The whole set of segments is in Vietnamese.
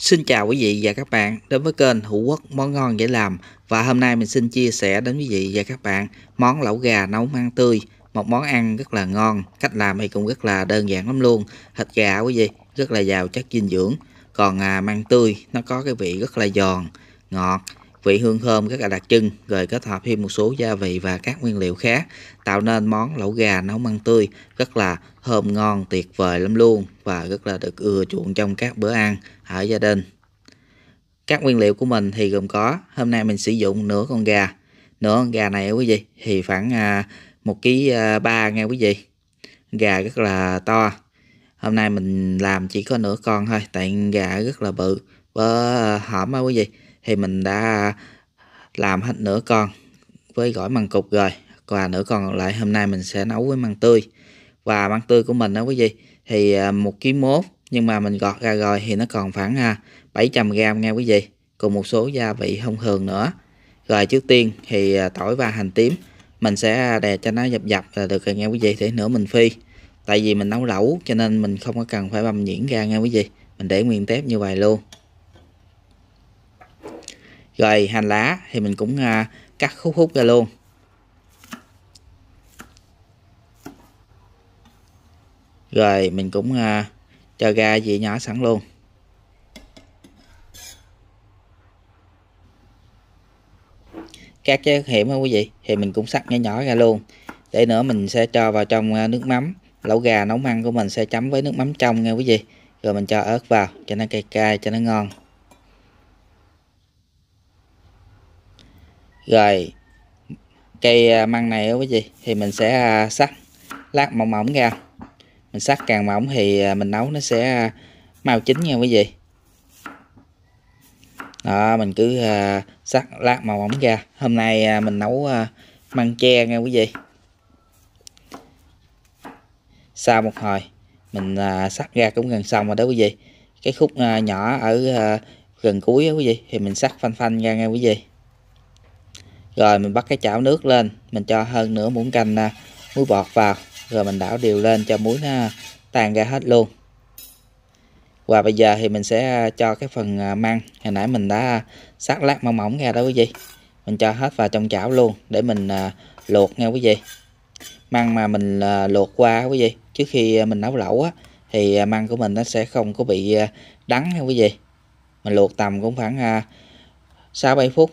Xin chào quý vị và các bạn đến với kênh Hữu Quốc Món Ngon Dễ Làm và hôm nay mình xin chia sẻ đến quý vị và các bạn món lẩu gà nấu măng tươi một món ăn rất là ngon cách làm thì cũng rất là đơn giản lắm luôn thịt gà quý vị rất là giàu chất dinh dưỡng còn à, măng tươi nó có cái vị rất là giòn ngọt vị hương thơm rất là đặc trưng rồi kết hợp thêm một số gia vị và các nguyên liệu khác tạo nên món lẩu gà nấu măng tươi rất là thơm ngon tuyệt vời lắm luôn và rất là được ưa chuộng trong các bữa ăn ở gia đình các nguyên liệu của mình thì gồm có hôm nay mình sử dụng nửa con gà nửa con gà này quý vị thì khoảng à, một ký à, ba nghe quý vị gà rất là to hôm nay mình làm chỉ có nửa con thôi tại gà rất là bự với hõm á quý vị thì mình đã làm hết nửa con với gỏi măng cục rồi và nửa con còn lại hôm nay mình sẽ nấu với măng tươi và măng tươi của mình đó quý vị thì à, một ký mốt nhưng mà mình gọt ra rồi thì nó còn khoảng 700 à, g nha quý vị cùng một số gia vị thông thường nữa rồi trước tiên thì à, tỏi và hành tím mình sẽ đè cho nó dập dập là được rồi nha quý vị để nữa mình phi tại vì mình nấu lẩu cho nên mình không có cần phải băm nhuyễn ra nghe quý vị mình để nguyên tép như vậy luôn rồi hành lá thì mình cũng à, cắt khúc khúc ra luôn rồi mình cũng à, cho ra dĩa nhỏ sẵn luôn các cái hiểm không quý vị thì mình cũng sắc nhỏ nhỏ ra luôn để nữa mình sẽ cho vào trong à, nước mắm lẩu gà nấu ăn của mình sẽ chấm với nước mắm trong nha quý vị rồi mình cho ớt vào cho nó cay cay cho nó ngon rồi cây à, măng này quý chị thì mình sẽ à, sắt lát mỏng mỏng ra mình sắt càng mỏng thì à, mình nấu nó sẽ mau chín nha quý vị đó mình cứ sắt lát màu mỏng ra hôm nay mình nấu măng tre nha quý vị sau một hồi mình sắt ra cũng gần xong rồi đó quý vị cái khúc nhỏ ở gần cuối đó quý vị thì mình sắt phanh phanh ra nha quý vị rồi mình bắt cái chảo nước lên mình cho hơn nửa muỗng canh à, muối bọt vào rồi mình đảo đều lên cho muối nó tan ra hết luôn và bây giờ thì mình sẽ à, cho cái phần à, măng hồi nãy mình đã sát lát mỏng mỏng ra đó quý vị mình cho hết vào trong chảo luôn để mình luộc nha quý vị măng mà mình luộc qua quý vị trước khi mình nấu lẩu á thì măng của mình nó sẽ không có bị đắng nha quý vị mình luộc tầm cũng khoảng 6 7 phút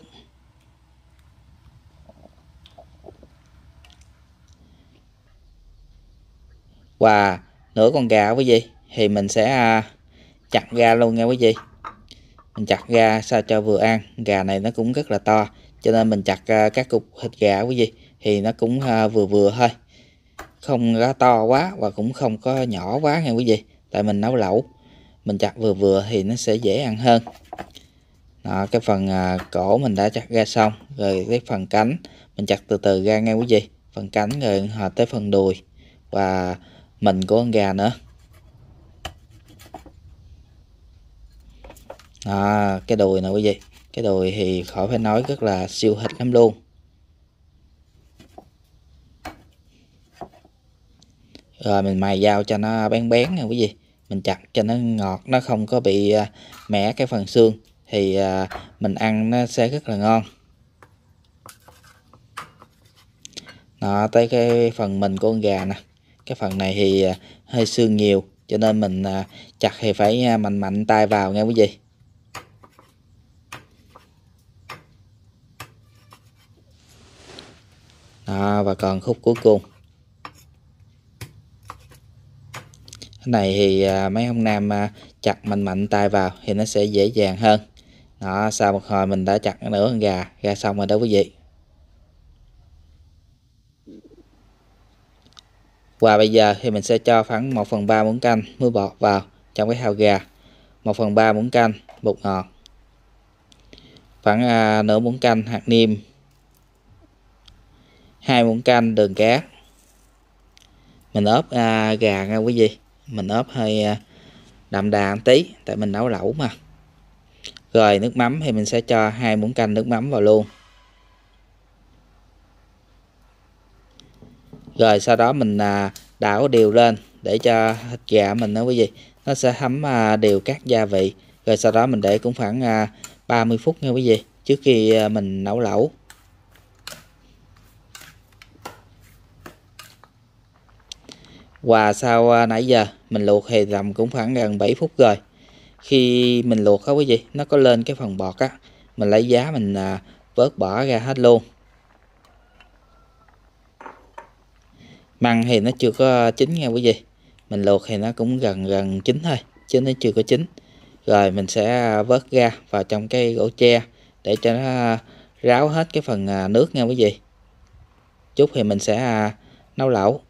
và nửa con gà quý vị thì mình sẽ à, chặt ra luôn nha quý vị mình chặt ra sao cho vừa ăn gà này nó cũng rất là to cho nên mình chặt à, các cục thịt gà quý vị thì nó cũng à, vừa vừa thôi không có to quá và cũng không có nhỏ quá nha quý vị tại mình nấu lẩu mình chặt vừa vừa thì nó sẽ dễ ăn hơn đó, cái phần cổ mình đã chặt ra xong rồi cái phần cánh mình chặt từ từ ra nghe quý vị phần cánh rồi tới phần đùi và mình của con gà nữa à cái đùi nè quý vị cái đùi thì khỏi phải nói rất là siêu thịt lắm luôn rồi mình mài dao cho nó bén bén nè quý vị mình chặt cho nó ngọt nó không có bị à, mẻ cái phần xương thì à, mình ăn nó sẽ rất là ngon đó tới cái phần mình của con gà nè cái phần này thì à, hơi xương nhiều cho nên mình à, chặt thì phải à, mạnh mạnh tay vào nghe quý vị Đó, và còn khúc cuối cùng cái này thì mấy ông nam chặt mạnh mạnh tay vào thì nó sẽ dễ dàng hơn đó sau một hồi mình đã chặt nửa con gà ra xong rồi đó quý vị Và bây giờ thì mình sẽ cho khoảng 1 phần 3 muỗng canh muối bọt vào trong cái hào gà. 1 phần 3 muỗng canh bột ngọt. Khoảng à, nửa muỗng canh hạt niêm. 2 muỗng canh đường cát. Mình ốp à, gà nha quý vị. Mình ốp hơi à, đậm đà một tí tại mình nấu lẩu mà. Rồi nước mắm thì mình sẽ cho 2 muỗng canh nước mắm vào luôn. rồi sau đó mình à, đảo đều lên để cho thịt gà mình nó quý vị nó sẽ thấm à, đều các gia vị rồi sau đó mình để cũng khoảng 30 à, phút nha quý vị trước khi mình nấu lẩu và sau nãy giờ mình luộc thì tầm cũng khoảng gần 7 phút rồi khi mình luộc đó quý vị nó có lên cái phần bọt á mình lấy giá mình vớt bỏ ra hết luôn măng thì nó chưa có chín nha quý vị mình luộc thì nó cũng gần gần chín thôi chứ nó chưa có chín rồi mình sẽ vớt ra vào trong cái gỗ tre để cho nó ráo hết cái phần à, nước nha quý vị chút thì mình sẽ à, nấu lẩu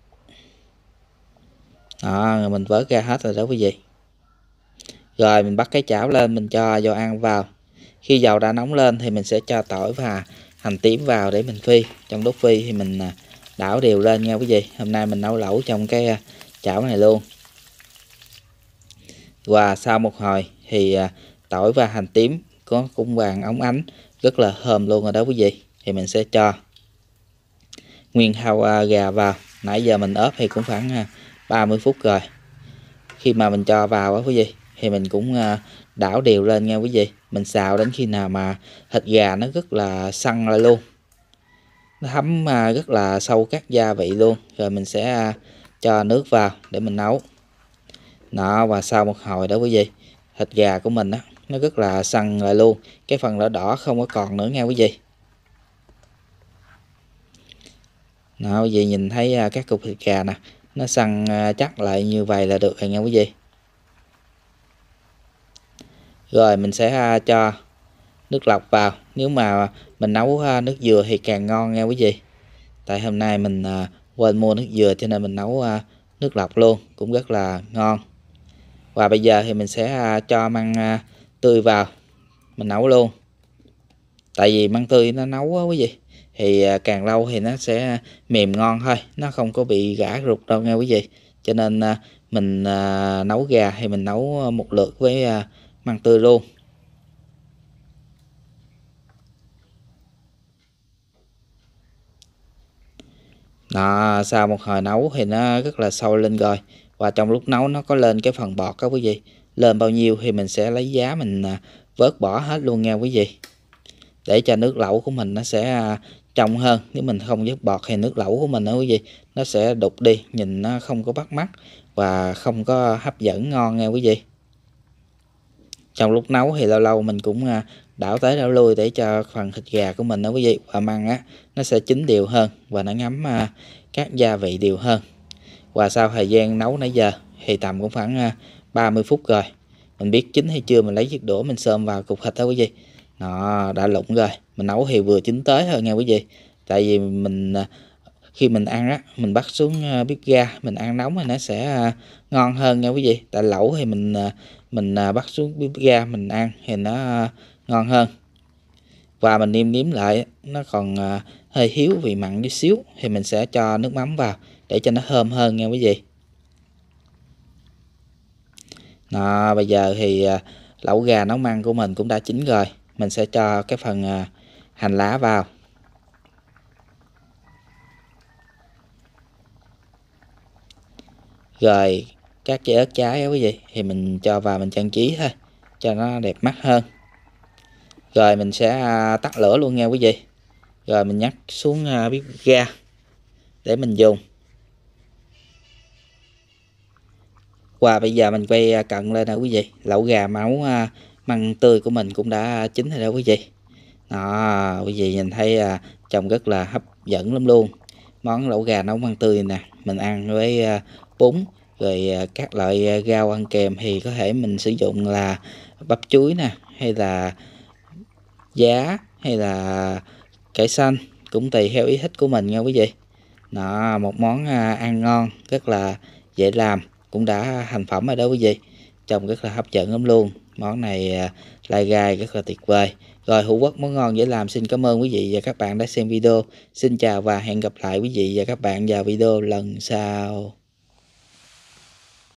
đó, mình vớt ra hết rồi đó quý vị rồi mình bắt cái chảo lên mình cho dầu ăn vào khi dầu đã nóng lên thì mình sẽ cho tỏi và hành tím vào để mình phi trong lúc phi thì mình à, đảo đều lên nha quý vị hôm nay mình nấu lẩu trong cái à, chảo này luôn và sau một hồi thì à, tỏi và hành tím có cung vàng óng ánh rất là thơm luôn rồi đó quý vị thì mình sẽ cho nguyên hao à, gà vào nãy giờ mình ớp thì cũng khoảng 30 phút rồi khi mà mình cho vào á quý vị thì mình cũng đảo đều lên nha quý vị mình xào đến khi nào mà thịt gà nó rất là săn lại luôn nó hấm à, rất là sâu các gia vị luôn rồi mình sẽ à, cho nước vào để mình nấu đó và sau một hồi đó quý vị thịt gà của mình á nó rất là săn lại luôn cái phần đỏ đỏ không có còn nữa nghe quý vị đó quý vị nhìn thấy à, các cục thịt gà nè nó săn chắc lại như vậy là được rồi nha quý vị rồi mình sẽ cho nước lọc vào nếu mà mình nấu à, nước dừa thì càng ngon nha quý vị tại hôm nay mình à, quên mua nước dừa cho nên mình nấu à, nước lọc luôn cũng rất là ngon và bây giờ thì mình sẽ cho măng tươi vào mình nấu luôn tại vì măng tươi nó nấu quá quý vị thì càng lâu thì nó sẽ mềm ngon thôi nó không có bị gã rụt đâu nha quý vị cho nên mình nấu gà thì mình nấu một lượt với măng tươi luôn đó, sau một hồi nấu thì nó rất là sâu lên rồi và trong lúc nấu nó có lên cái phần bọt các quý vị lên bao nhiêu thì mình sẽ lấy giá mình à, vớt bỏ hết luôn nha quý vị để cho nước lẩu của mình nó sẽ à, trong hơn nếu mình không vớt bọt thì nước lẩu của mình đó quý vị nó sẽ đục đi nhìn nó không có bắt mắt và không có hấp dẫn ngon nha quý vị trong lúc nấu thì lâu lâu mình cũng à, đảo tới đảo lui để cho phần thịt gà của mình nó quý vị và măng á nó sẽ chín đều hơn và nó ngấm à, các gia vị đều hơn và sau thời gian nấu nãy giờ thì tầm cũng khoảng à, 30 phút rồi mình biết chín hay chưa mình lấy chiếc đũa mình sơm vào cục thịt đó quý vị nó đã lụng rồi mình nấu thì vừa chín tới thôi nghe quý vị tại vì mình à, khi mình ăn á mình bắt xuống à, bếp ga mình ăn nóng thì nó sẽ à, ngon hơn nghe quý vị tại lẩu thì mình à, mình bắt xuống bếp ga mình ăn thì nó ngon hơn và mình nêm nếm lại nó còn à, hơi hiếu vì mặn chút xíu thì mình sẽ cho nước mắm vào để cho nó thơm hơn nha quý vị Đó, bây giờ thì à, lẩu gà nấu măng của mình cũng đã chín rồi mình sẽ cho cái phần à, hành lá vào rồi các cái ớt trái quý vị thì mình cho vào mình trang trí thôi cho nó đẹp mắt hơn rồi mình sẽ à, tắt lửa luôn nha quý vị rồi mình nhắc xuống bếp à, ga để mình dùng và bây giờ mình quay à, cận lên nè quý vị lẩu gà máu măng tươi của mình cũng đã chín rồi đó quý vị đó quý vị nhìn thấy trông rất là hấp dẫn lắm luôn món lẩu gà nấu măng tươi nè mình ăn với bún rồi các loại rau ăn kèm thì có thể mình sử dụng là bắp chuối nè hay là giá hay là cải xanh cũng tùy theo ý thích của mình nha quý vị đó, một món à, ăn ngon rất là dễ làm cũng đã thành phẩm rồi đó quý vị trông rất là hấp dẫn lắm luôn món này à, lai gai rất là tuyệt vời rồi hữu quốc món ngon dễ làm xin cảm ơn quý vị và các bạn đã xem video xin chào và hẹn gặp lại quý vị và các bạn vào video lần sau